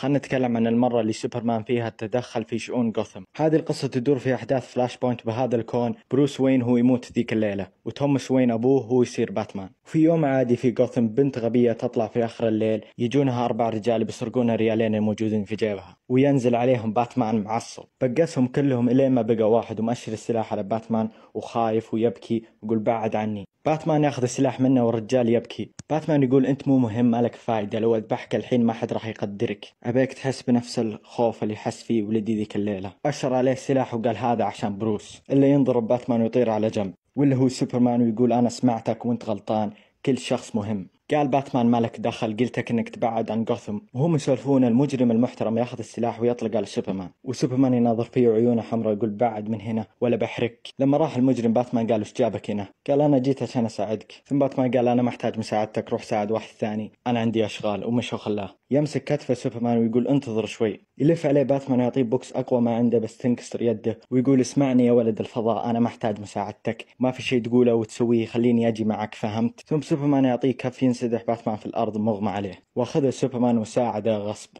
خلنا نتكلم عن المرة اللي سوبرمان فيها تدخل في شؤون جوثم هذه القصة تدور في أحداث فلاش بوينت بهذا الكون بروس وين هو يموت ذيك الليلة وتوماس وين أبوه هو يصير باتمان في يوم عادي في جوثم بنت غبية تطلع في آخر الليل يجونها أربع رجال بيسرقون الريالين الموجودين في جيبها وينزل عليهم باتمان معصب بقسهم كلهم إلين ما بقى واحد ومأشر السلاح على باتمان وخايف ويبكي ويقول بعد عني باتمان ياخذ السلاح منه والرجال يبكي باتمان يقول انت مو مهم مالك فايده لو اذبحك الحين ما حد راح يقدرك ابيك تحس بنفس الخوف اللي حس فيه ولدي ذيك الليله اشر عليه السلاح وقال هذا عشان بروس اللي ينضرب باتمان ويطير على جنب واللي هو سوبرمان ويقول انا سمعتك وانت غلطان كل شخص مهم قال باتمان مالك دخل قلتك انك تبعد عن جوثم وهم يسولفون المجرم المحترم ياخذ السلاح ويطلق على سوبرمان وسوبرمان يناظر فيه وعيونه حمراء يقول بعد من هنا ولا بحرك لما راح المجرم باتمان قال وش جابك هنا قال انا جيت عشان اساعدك ثم باتمان قال انا محتاج مساعدتك روح ساعد واحد ثاني انا عندي اشغال ومشى وخلاه يمسك كتفه سوبرمان ويقول انتظر شوي يلف عليه باتمان يعطيه بوكس اقوى ما عنده بس تنكسر يده ويقول اسمعني يا ولد الفضاء انا محتاج مساعدتك ما في شيء تقوله وتسويه خليني اجي معك فهمت ثم سوبرمان يعطيه كف ينسدح باتمان في الارض مغمى عليه واخذه سوبرمان وساعده غصب